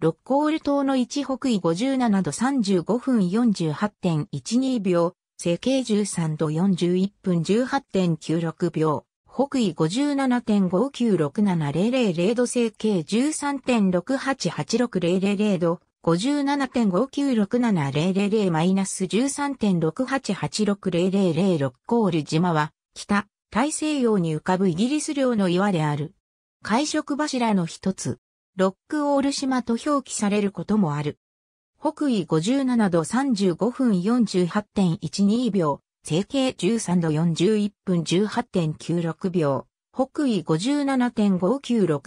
ロッコール島の1北緯57度35分48.12秒、西経13度41分18.96秒、北緯57.596700 0度西経13.688600度、57.596700 0イナス13.688600 57.5960000ッコール島は、北、大西洋に浮かぶイギリス領の岩である。海食柱の一つ。ロックオール島と表記されることもある。北緯57度35分48.12秒、整形13度41分18.96秒、北緯57.596700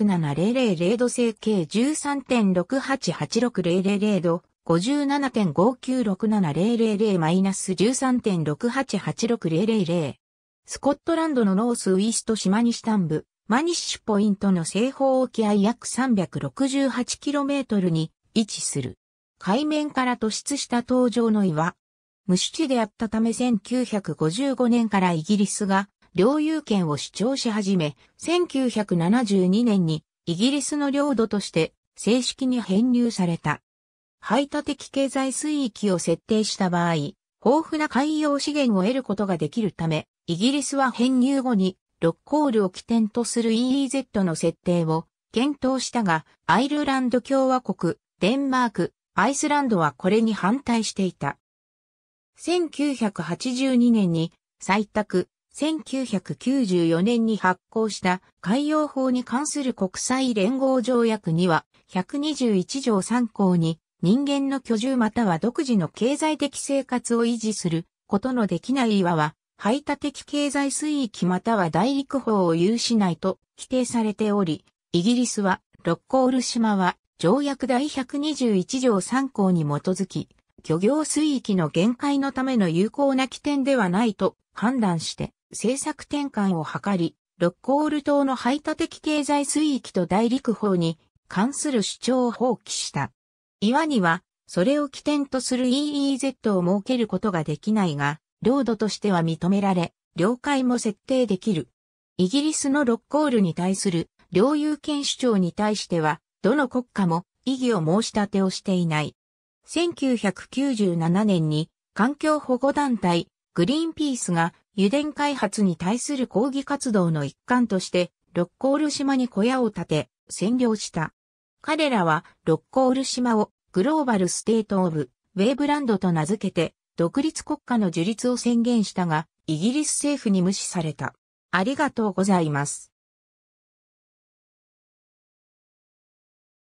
0度整形13.688600度、57.596700-13.688600 13.688600。スコットランドのノースウィスト島西端部、マニッシュポイントの西方沖合約 368km に位置する。海面から突出した登場の岩。無主地であったため1955年からイギリスが領有権を主張し始め、1972年にイギリスの領土として正式に編入された。排他的経済水域を設定した場合、豊富な海洋資源を得ることができるため、イギリスは編入後にロッコールを起点とする EEZ の設定を検討したが、アイルランド共和国、デンマーク、アイスランドはこれに反対していた。1982年に採択、1994年に発行した海洋法に関する国際連合条約には、121条3項に人間の居住または独自の経済的生活を維持することのできない岩は排他的経済水域または大陸法を有しないと規定されており、イギリスは、ロッコール島は、条約第121条3項に基づき、漁業水域の限界のための有効な起点ではないと判断して、政策転換を図り、ロッコール島の排他的経済水域と大陸法に関する主張を放棄した。岩には、それを起点とする EEZ を設けることができないが、領土としては認められ、領海も設定できる。イギリスのロッコールに対する領有権主張に対しては、どの国家も異議を申し立てをしていない。1997年に環境保護団体グリーンピースが油田開発に対する抗議活動の一環としてロッコール島に小屋を建て占領した。彼らはロッコール島をグローバルステートオブウェーブランドと名付けて独立国家の樹立を宣言したが、イギリス政府に無視された。ありがとうございます。